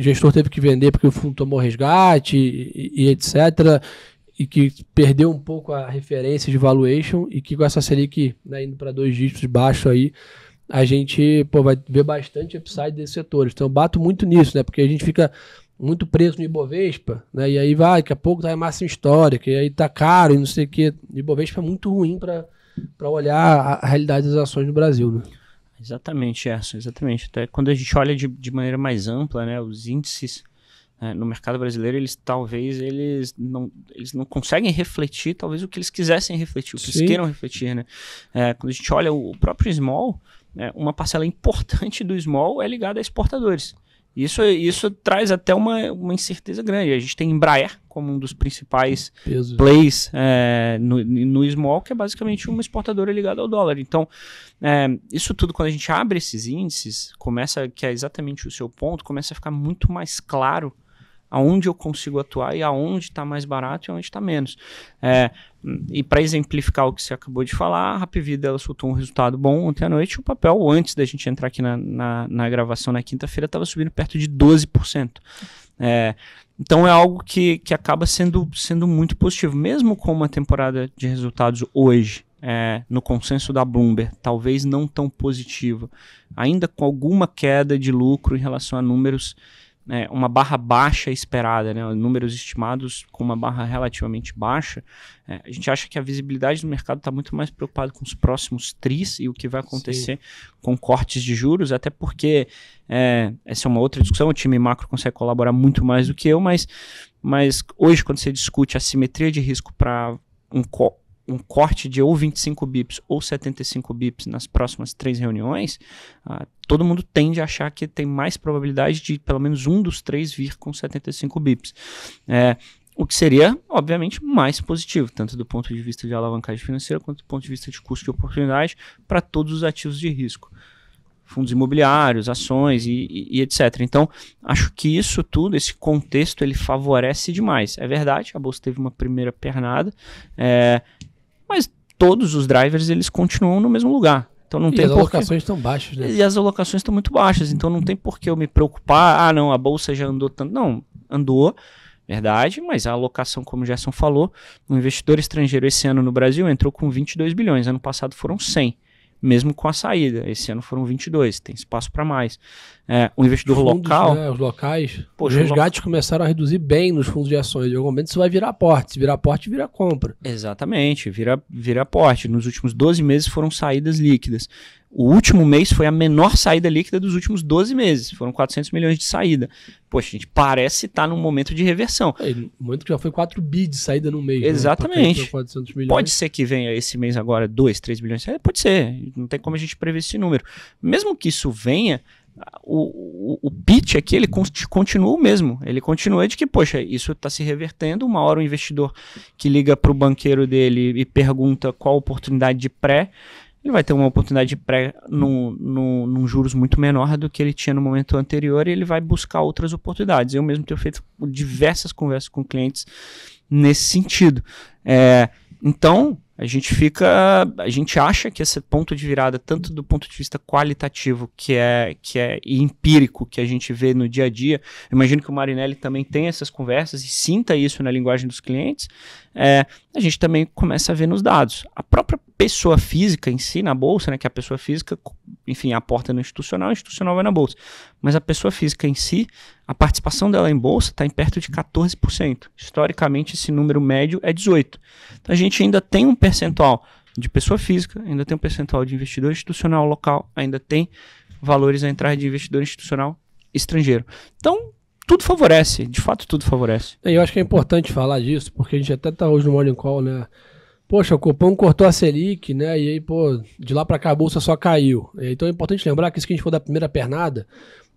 gestor teve que vender porque o fundo tomou resgate e, e, etc. E que perdeu um pouco a referência de valuation e que com essa Selic né, indo para dois dígitos baixo aí, a gente pô, vai ver bastante upside desses setores. Então eu bato muito nisso, né? Porque a gente fica muito preso no Ibovespa, né? E aí vai, daqui a pouco tá em máxima histórica, e aí tá caro e não sei o que. Ibovespa é muito ruim para olhar a, a realidade das ações no Brasil, né? Exatamente, é exatamente. Até quando a gente olha de, de maneira mais ampla, né, os índices né, no mercado brasileiro, eles talvez eles não, eles não conseguem refletir talvez o que eles quisessem refletir, o que Sim. eles queiram refletir, né? É, quando a gente olha o próprio small, né, uma parcela importante do small é ligada a exportadores. Isso, isso traz até uma, uma incerteza grande. A gente tem Embraer como um dos principais Peso. plays é, no, no small, que é basicamente uma exportadora ligada ao dólar. Então, é, isso tudo, quando a gente abre esses índices, começa, que é exatamente o seu ponto, começa a ficar muito mais claro aonde eu consigo atuar e aonde está mais barato e aonde está menos. É, e para exemplificar o que você acabou de falar, a Rapvida ela soltou um resultado bom ontem à noite. O papel, antes da gente entrar aqui na, na, na gravação na quinta-feira, estava subindo perto de 12%. É, então é algo que, que acaba sendo, sendo muito positivo, mesmo com uma temporada de resultados hoje. É, no consenso da Bloomberg, talvez não tão positiva, ainda com alguma queda de lucro em relação a números né, uma barra baixa esperada, né, números estimados com uma barra relativamente baixa, é, a gente acha que a visibilidade do mercado está muito mais preocupada com os próximos tris e o que vai acontecer Sim. com cortes de juros, até porque é, essa é uma outra discussão, o time macro consegue colaborar muito mais do que eu, mas, mas hoje quando você discute a simetria de risco para um, um corte de ou 25 bips ou 75 bips nas próximas três reuniões, ah, todo mundo tende a achar que tem mais probabilidade de pelo menos um dos três vir com 75 bips. É, o que seria, obviamente, mais positivo, tanto do ponto de vista de alavancagem financeira quanto do ponto de vista de custo de oportunidade para todos os ativos de risco fundos imobiliários, ações e, e, e, etc. Então, acho que isso tudo, esse contexto, ele favorece demais. É verdade, a bolsa teve uma primeira pernada, é, mas todos os drivers eles continuam no mesmo lugar. Então não e tem as alocações estão baixas, né? E as alocações estão muito baixas, então não tem por que eu me preocupar. Ah, não, a bolsa já andou tanto. Não, andou, verdade, mas a alocação, como o Gerson falou, o um investidor estrangeiro esse ano no Brasil entrou com 22 bilhões, ano passado foram 100 mesmo com a saída. Esse ano foram 22, tem espaço para mais. É, o investidor fundos, local. Né, os locais. Poxa, os resgates loca... começaram a reduzir bem nos fundos de ações. De algum momento isso vai virar porte, Se virar porte, vira compra. Exatamente, vira, vira porte. Nos últimos 12 meses foram saídas líquidas. O último mês foi a menor saída líquida dos últimos 12 meses. Foram 400 milhões de saída. Poxa, gente, parece estar tá num momento de reversão. É, momento que já foi 4 bi de saída no mês. Né? Exatamente. Né? Pode ser que venha esse mês agora 2, 3 bilhões de saída? Pode ser. Não tem como a gente prever esse número. Mesmo que isso venha, o, o, o, pitch aqui ele continua o mesmo. Ele continua de que, poxa, isso está se revertendo. Uma hora o investidor que liga para o banqueiro dele e pergunta qual oportunidade de pré, ele vai ter uma oportunidade de pré num, num, num, juros muito menor do que ele tinha no momento anterior e ele vai buscar outras oportunidades. Eu mesmo tenho feito diversas conversas com clientes nesse sentido. É, então, a gente fica, a gente acha que esse ponto de virada, tanto do ponto de vista qualitativo, que é que é empírico, que a gente vê no dia a dia, imagino que o Marinelli também tem essas conversas e sinta isso na linguagem dos clientes, é, a gente também começa a ver nos dados. A própria pessoa física em si, na bolsa, né, que é a pessoa física, enfim, aporta no institucional, o institucional vai na bolsa. Mas a pessoa física em si, a participação dela em bolsa está em perto de 14%. Historicamente, esse número médio é 18%. Então, a gente ainda tem um percentual de pessoa física, ainda tem um percentual de investidor institucional local, ainda tem valores a entrar de investidor institucional estrangeiro. Então, tudo favorece, de fato tudo favorece. Eu acho que é importante falar disso, porque a gente até tá hoje no Morning Call, né? Poxa, o Copão cortou a Selic, né? E aí, pô, de lá para cá a bolsa só caiu. Então é importante lembrar que isso que a gente falou da primeira pernada,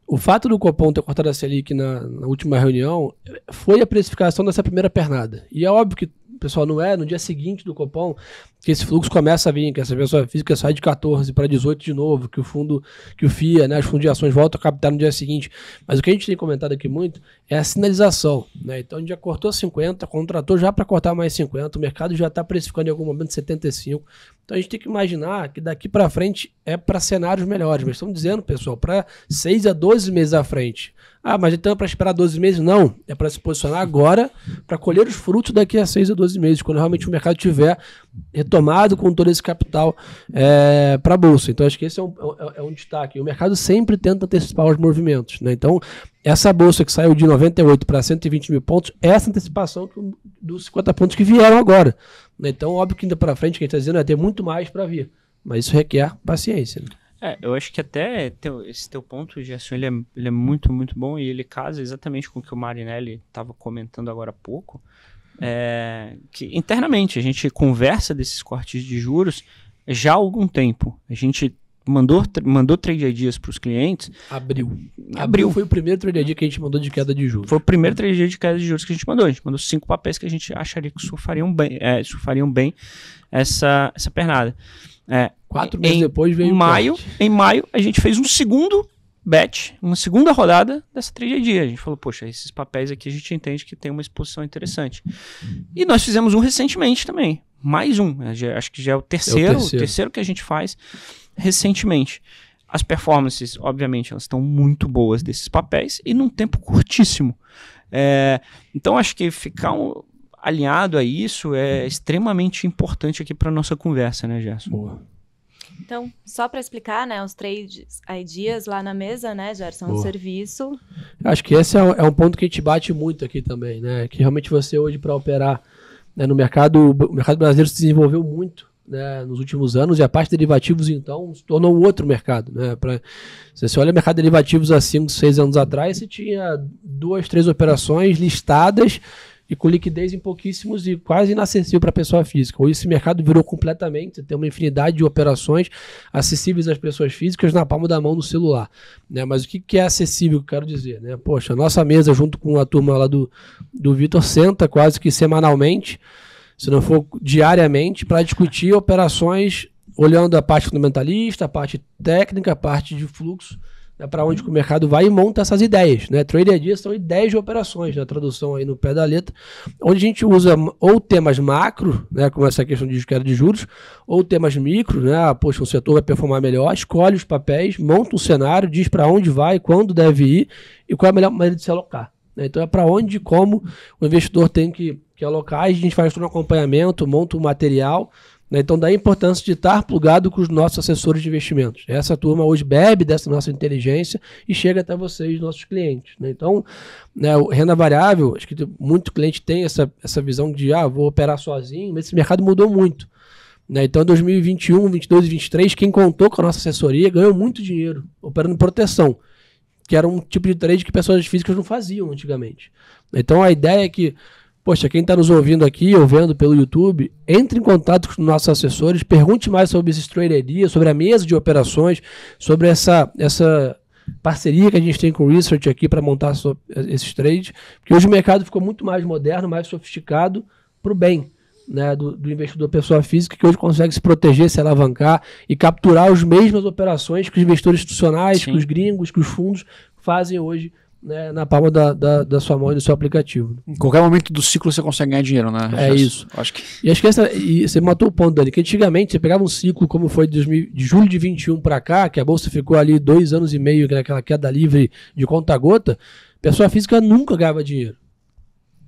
o fato do Copão ter cortado a Selic na, na, última reunião foi a precificação dessa primeira pernada. E é óbvio que, pessoal, não é no dia seguinte do Copão que esse fluxo começa a vir, que essa pessoa física sai de 14 para 18 de novo, que o fundo, que o FIA, né, as fundos voltam a captar no dia seguinte. Mas o que a gente tem comentado aqui muito é a sinalização. Né? Então a gente já cortou 50, contratou já para cortar mais 50, o mercado já está precificando em algum momento 75. Então a gente tem que imaginar que daqui para frente é para cenários melhores. Mas estamos dizendo, pessoal, para 6 a 12 meses à frente. Ah, mas então é para esperar 12 meses? Não, é para se posicionar agora, para colher os frutos daqui a 6 a 12 meses, quando realmente o mercado tiver tomado com todo esse capital é, para a Bolsa. Então, acho que esse é um, é, é, é um destaque. O mercado sempre tenta antecipar os movimentos. Né? Então, essa bolsa que saiu de 98 para 120 mil pontos, essa antecipação dos 50 pontos que vieram agora. Né? Então, óbvio que ainda para frente, que a gente está dizendo, vai ter muito mais para vir. Mas isso requer paciência. Né? É, eu acho que até teu, esse teu ponto, Gerson, ele é, ele é muito, muito bom e ele casa exatamente com o que o Marinelli estava comentando agora há pouco, é, que internamente a gente conversa desses cortes de juros já há algum tempo. A gente mandou, mandou trade ideas para os clientes. Abril. Abril. foi o primeiro trade idea que a gente mandou de queda de juros. Foi o primeiro trade idea de queda de juros que a gente mandou. A gente mandou cinco papéis que a gente acharia que surfariam bem, é, surfariam bem essa, essa pernada. É, Quatro meses depois veio em maio. Em maio a gente fez um segundo bet, uma segunda rodada dessa trade dia. A gente falou, poxa, esses papéis aqui a gente entende que tem uma exposição interessante. E nós fizemos um recentemente também. Mais um. Né, acho que já é o terceiro, é o terceiro. O terceiro que a gente faz recentemente. As performances, obviamente, elas estão muito boas desses papéis e num tempo curtíssimo. É, então, acho que ficar um, alinhado a isso é extremamente importante aqui para nossa conversa, né, Gerson? Boa. Então, só para explicar, né, os trade ideas lá na mesa, né, Gerson, Boa. um serviço. Acho que esse é um, é um ponto que a gente bate muito aqui também, né, que realmente você hoje para operar né, no mercado, o mercado brasileiro se desenvolveu muito né, nos últimos anos e a parte de derivativos então se tornou outro mercado. Né, para se você olha o mercado de derivativos há 5, 6 anos atrás, você tinha duas, três operações listadas e com liquidez em pouquíssimos e quase inacessível para a pessoa física. Ou esse mercado virou completamente, tem uma infinidade de operações acessíveis às pessoas físicas na palma da mão no celular. Né? Mas o que, que é acessível, que eu quero dizer? Né? Poxa, nossa mesa, junto com a turma lá do, do Vitor, senta quase que semanalmente, se não for diariamente, para discutir operações olhando a parte fundamentalista, a parte técnica, a parte de fluxo né, para onde uhum. que o mercado vai e monta essas ideias. Né? Trade ideas são ideias de operações, na né, tradução aí no pé da letra, onde a gente usa ou temas macro, né, como essa questão de queda de juros, ou temas micro, né, ah, poxa, um setor vai performar melhor, escolhe os papéis, monta um cenário, diz para onde vai, quando deve ir e qual é a melhor maneira de se alocar. Né? Então é para onde e como o investidor tem que, que alocar, e a gente faz todo um acompanhamento, monta um material né? Então, da importância de estar plugado com os nossos assessores de investimentos. Essa turma hoje bebe dessa nossa inteligência e chega até vocês, nossos clientes. Né? Então, né, renda variável, acho que muito cliente tem essa, essa visão de, ah, vou operar sozinho, mas esse mercado mudou muito. Né? Então, 2021, 22 e 23, quem contou com a nossa assessoria ganhou muito dinheiro operando proteção, que era um tipo de trade que pessoas físicas não faziam antigamente. Então, a ideia é que Poxa, quem está nos ouvindo aqui ou vendo pelo YouTube, entre em contato com nossos assessores, pergunte mais sobre esses traderia, sobre a mesa de operações, sobre essa, essa parceria que a gente tem com o Research aqui para montar so, esses trades, porque hoje o mercado ficou muito mais moderno, mais sofisticado para o bem. Né, do, do, investidor pessoa física que hoje consegue se proteger, se alavancar e capturar as mesmas operações que os investidores institucionais, Sim. que os gringos, que os fundos fazem hoje né, na palma da, da, da, sua mão e do seu aplicativo. Em qualquer momento do ciclo você consegue ganhar dinheiro, né? É isso. Acho que... E acho que essa, e você matou o ponto, Dani, que antigamente você pegava um ciclo como foi de, 2000, de julho de 21 para cá, que a bolsa ficou ali dois anos e meio naquela queda livre de conta-gota, pessoa física nunca ganhava dinheiro.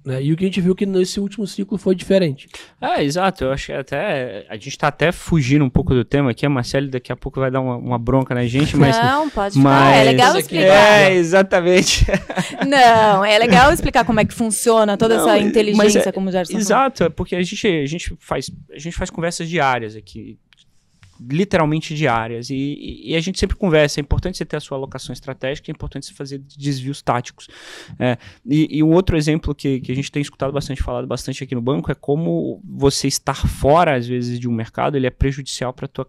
Né? E o que a gente viu que nesse último ciclo foi diferente. É, exato. Eu acho que até. A gente está até fugindo um pouco do tema aqui. A Marcelo daqui a pouco vai dar uma, uma bronca na gente, mas. Não, pode é mas... Falar. É legal explicar. É, exatamente. (laughs) Não, é legal explicar como é que funciona toda Não, essa é inteligência, é, como já Exato, falou. porque a gente, a, gente faz, a gente faz conversas diárias aqui literalmente diárias. E, e, a gente sempre conversa, é importante você ter a sua alocação estratégica, é importante você fazer desvios táticos. É, e, e um outro exemplo que, que a gente tem escutado bastante, falado bastante aqui no banco, é como você estar fora, às vezes, de um mercado, ele é prejudicial para a tua,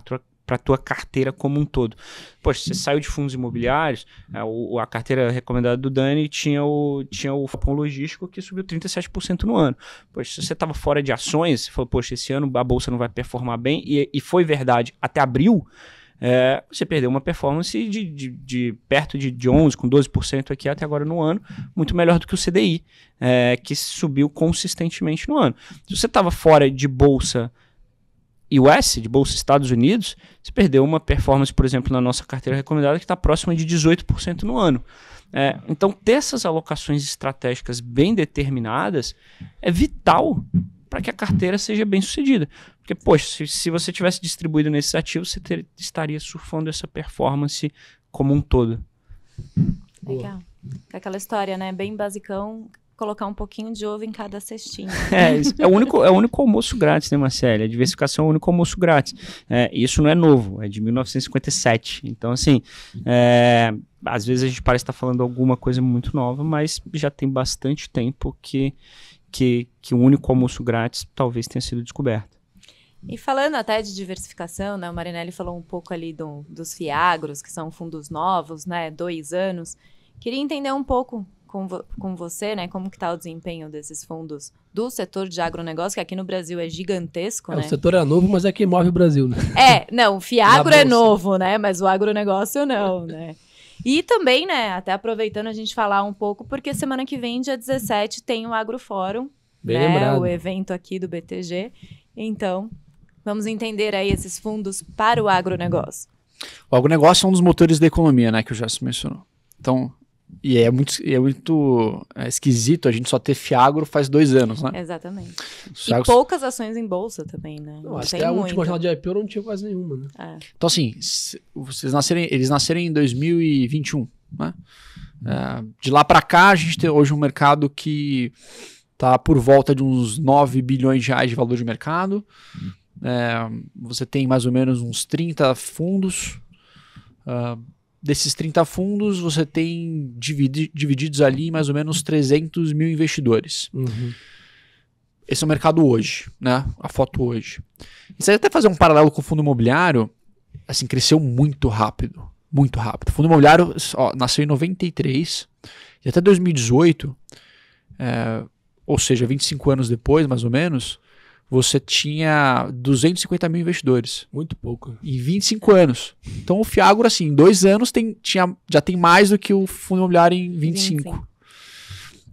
tua para a tua carteira como um todo. Poxa, você saiu de fundos imobiliários, a, é, a carteira recomendada do Dani tinha o, tinha o Fapom Logístico que subiu 37% no ano. Poxa, se você estava fora de ações, você falou, poxa, esse ano a bolsa não vai performar bem, e, e foi verdade até abril, é, você perdeu uma performance de, de, de, perto de, de 11%, com 12% aqui até agora no ano, muito melhor do que o CDI, é, que subiu consistentemente no ano. Se você estava fora de bolsa US, de Bolsa Estados Unidos, você perdeu uma performance, por exemplo, na nossa carteira recomendada, que está próxima de 18% no ano. É, então, ter essas alocações estratégicas bem determinadas é vital para que a carteira seja bem sucedida. Porque, poxa, se, se você tivesse distribuído nesses ativos, você ter, estaria surfando essa performance como um todo. Legal. Aquela história, né? Bem basicão, colocar um pouquinho de ovo em cada cestinha. (laughs) É, é o único, é o único almoço grátis, né, Marcela? A diversificação é o único almoço grátis. É, isso não é novo, é de 1957. Então, assim, é, às vezes a gente parece estar falando alguma coisa muito nova, mas já tem bastante tempo que, que, que o único almoço grátis talvez tenha sido descoberto. E falando até de diversificação, né, o Marinelli falou um pouco ali do, dos Fiagros, que são fundos novos, né, dois anos. Queria entender um pouco com, vo com você, né? Como que tá o desempenho desses fundos do setor de agronegócio, que aqui no Brasil é gigantesco, é, né? O setor é novo, mas é que move o Brasil, né? É, não, o (laughs) Fiagro é novo, né? Mas o agronegócio não, né? E também, né, até aproveitando a gente falar um pouco, porque semana que vem, dia 17, tem o Agrofórum, Bem né, o evento aqui do BTG. Então, vamos entender aí esses fundos para o agronegócio. O agronegócio é um dos motores da economia, né, que o Jéssica mencionou. Então, é e é muito, é muito esquisito a gente só ter Fiagro faz dois anos, né? Exatamente. E poucas ações em bolsa também, né? Não, não até a última jornada de IPO não tinha quase nenhuma, né? É. Então, assim, vocês nascerem, eles nascerem em 2021, né? É, de lá para cá, a gente tem hoje um mercado que tá por volta de uns 9 bilhões de reais de valor de mercado. Hum. É, você tem mais ou menos uns 30 fundos. Uh, desses 30 fundos, você tem dividi divididos ali mais ou menos 300 mil investidores. Uhum. Esse é o mercado hoje, né? A foto hoje. E se até fazer um paralelo com o fundo imobiliário, assim, cresceu muito rápido. Muito rápido. O fundo imobiliário ó, nasceu em 93 e até 2018, é, ou seja, 25 anos depois, mais ou menos, você tinha 250 mil investidores. Muito pouco. Em 25 anos. Então o Fiagro, assim, em dois anos tem, tinha, já tem mais do que o fundo imobiliário em 25. 25.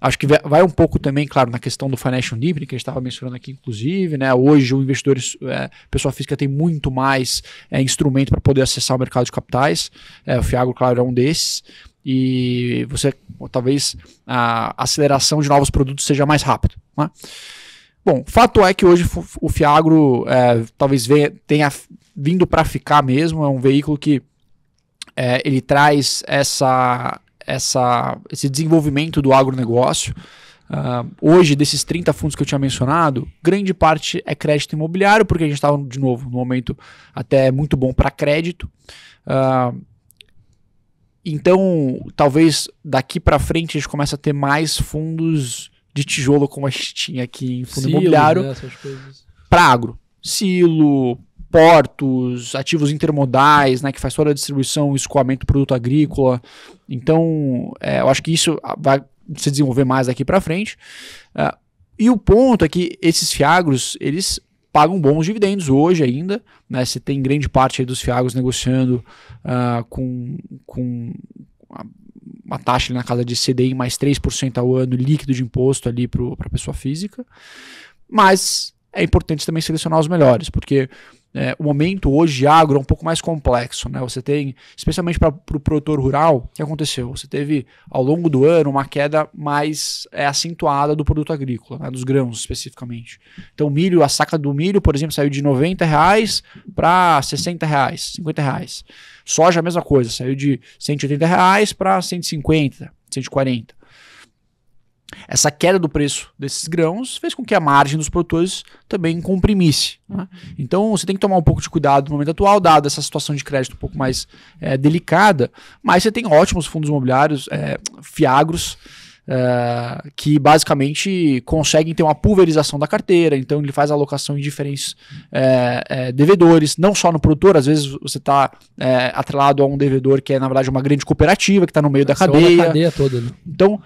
Acho que vai um pouco também, claro, na questão do financial livre, que a gente estava mencionando aqui, inclusive, né? Hoje o investidor, é, pessoa física, tem muito mais é, instrumento para poder acessar o mercado de capitais. É, o Fiagro, claro, é um desses e você talvez a aceleração de novos produtos seja mais rápido. Né? Bom, fato é que hoje o Fiagro é, talvez venha, tenha vindo para ficar mesmo. É um veículo que é, ele traz essa, essa, esse desenvolvimento do agronegócio. Uh, hoje, desses 30 fundos que eu tinha mencionado, grande parte é crédito imobiliário, porque a gente estava, de novo, no momento até muito bom para crédito. Uh, então, talvez daqui para frente a gente comece a ter mais fundos de tijolo como a gente tinha aqui em fundo imobiliário né, para agro. Silo, portos, ativos intermodais, né, que faz toda a distribuição, escoamento do produto agrícola. Então, é, eu acho que isso vai se desenvolver mais daqui para frente. É, e o ponto é que esses fiagros, eles pagam bons dividendos hoje ainda. Né? Você tem grande parte dos fiagros negociando uh, com, com uma taxa na casa de CDI mais 3% ao ano líquido de imposto ali para a pessoa física. Mas é importante também selecionar os melhores, porque é, o momento hoje agro é um pouco mais complexo. Né? Você tem, especialmente para o pro produtor rural, o que aconteceu? Você teve, ao longo do ano, uma queda mais é, acentuada do produto agrícola, né? dos grãos especificamente. Então, milho, a saca do milho, por exemplo, saiu de R$ reais para R$ reais, R$ reais. Soja, a mesma coisa, saiu de 180 reais para 150, 140. Essa queda do preço desses grãos fez com que a margem dos produtores também comprimisse. Né? Então você tem que tomar um pouco de cuidado no momento atual, dada essa situação de crédito um pouco mais é, delicada, mas você tem ótimos fundos imobiliários, é, fiagros, uh, que basicamente conseguem ter uma pulverização da carteira, então ele faz alocação em diferentes uh, uh, devedores, não só no produtor, às vezes você está eh, atrelado a um devedor que é, na verdade, uma grande cooperativa que está no meio é, da cadeia. Da cadeia toda, né? Então,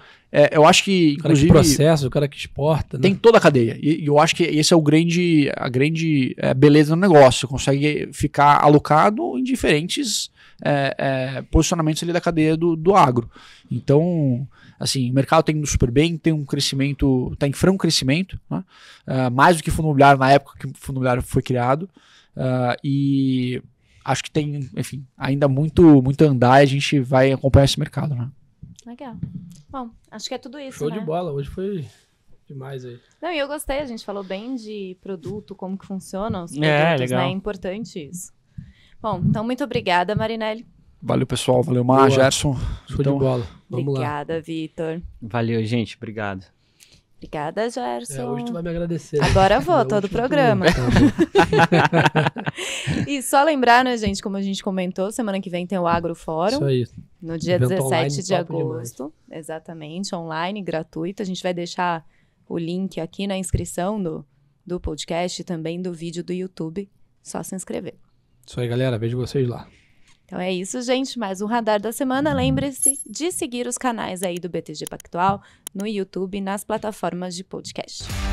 eu acho que. O cara que processa, o cara que exporta. Né? Tem toda a cadeia. E, e, eu acho que esse é o grande, a grande beleza do negócio. Consegue ficar alocado em diferentes é, é, posicionamentos ali da cadeia do, do agro. Então, assim, o mercado tem indo super bem, tem um crescimento, está em franco crescimento, né? uh, mais do que fundo imobiliário na época que o fundo imobiliário foi criado. Uh, e acho que tem, enfim, ainda muito, muito andar e a gente vai acompanhar esse mercado. Né? Legal. Bom, acho que é tudo isso. Show né? de bola, hoje foi demais aí. Não, e eu gostei, a gente falou bem de produto, como que funciona os produtos, é, legal. né? É importante isso. Bom, então muito obrigada, Marinelli. Valeu, pessoal. Valeu, Mar, Gerson. Show então, de bola. Vamos obrigada, Vitor. Valeu, gente. Obrigado. Obrigada, Gerson. É, hoje tu vai me agradecer. Agora vou, é, todo o programa. (laughs) e só lembrar, né, gente, como a gente comentou, semana que vem tem o Agro Fórum. Isso aí. No dia Evento 17 online, de agosto. Demais. Exatamente, online, gratuito. A gente vai deixar o link aqui na inscrição do, do podcast e também do vídeo do YouTube. Só se inscrever. Isso aí, galera. Vejo vocês lá. Então é isso, gente. Mais um Radar da Semana. Lembre-se de seguir os canais aí do BTG Pactual no YouTube e nas plataformas de podcast.